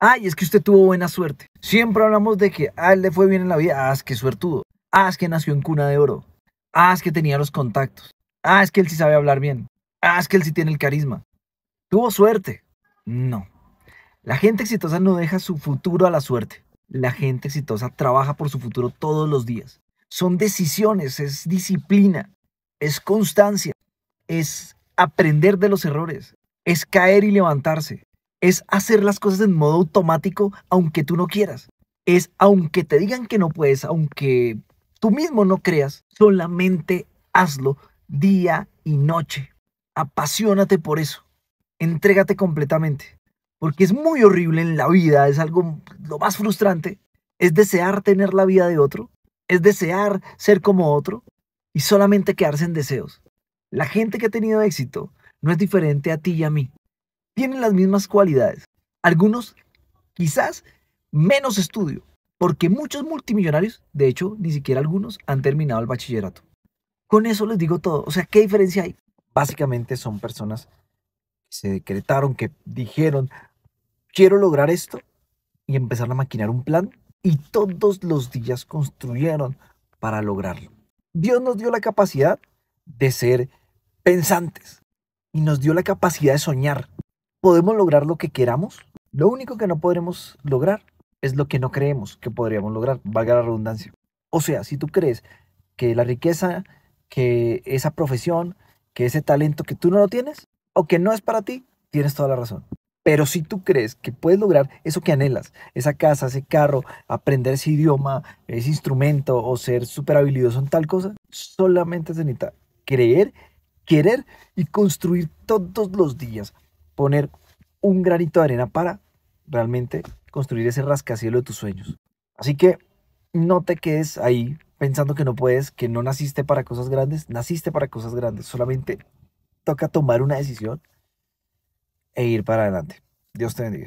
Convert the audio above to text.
Ay, es que usted tuvo buena suerte. Siempre hablamos de que a él le fue bien en la vida. Ah, es que suertudo. Ah, es que nació en cuna de oro. Ah, es que tenía los contactos. Ah, es que él sí sabe hablar bien. Ah, es que él sí tiene el carisma. Tuvo suerte. No. La gente exitosa no deja su futuro a la suerte. La gente exitosa trabaja por su futuro todos los días. Son decisiones, es disciplina, es constancia, es aprender de los errores, es caer y levantarse, es hacer las cosas en modo automático aunque tú no quieras. Es aunque te digan que no puedes, aunque tú mismo no creas, solamente hazlo día y noche. Apasionate por eso. Entrégate completamente. Porque es muy horrible en la vida, es algo lo más frustrante. Es desear tener la vida de otro, es desear ser como otro y solamente quedarse en deseos. La gente que ha tenido éxito no es diferente a ti y a mí tienen las mismas cualidades. Algunos quizás menos estudio, porque muchos multimillonarios, de hecho, ni siquiera algunos, han terminado el bachillerato. Con eso les digo todo. O sea, ¿qué diferencia hay? Básicamente son personas que se decretaron, que dijeron, quiero lograr esto, y empezaron a maquinar un plan, y todos los días construyeron para lograrlo. Dios nos dio la capacidad de ser pensantes y nos dio la capacidad de soñar podemos lograr lo que queramos. Lo único que no podremos lograr es lo que no creemos que podríamos lograr, valga la redundancia. O sea, si tú crees que la riqueza, que esa profesión, que ese talento que tú no lo tienes o que no es para ti, tienes toda la razón. Pero si tú crees que puedes lograr eso que anhelas, esa casa, ese carro, aprender ese idioma, ese instrumento o ser súper habilidoso en tal cosa, solamente se necesita creer, querer y construir todos los días poner un granito de arena para realmente construir ese rascacielos de tus sueños. Así que no te quedes ahí pensando que no puedes, que no naciste para cosas grandes, naciste para cosas grandes. Solamente toca tomar una decisión e ir para adelante. Dios te bendiga.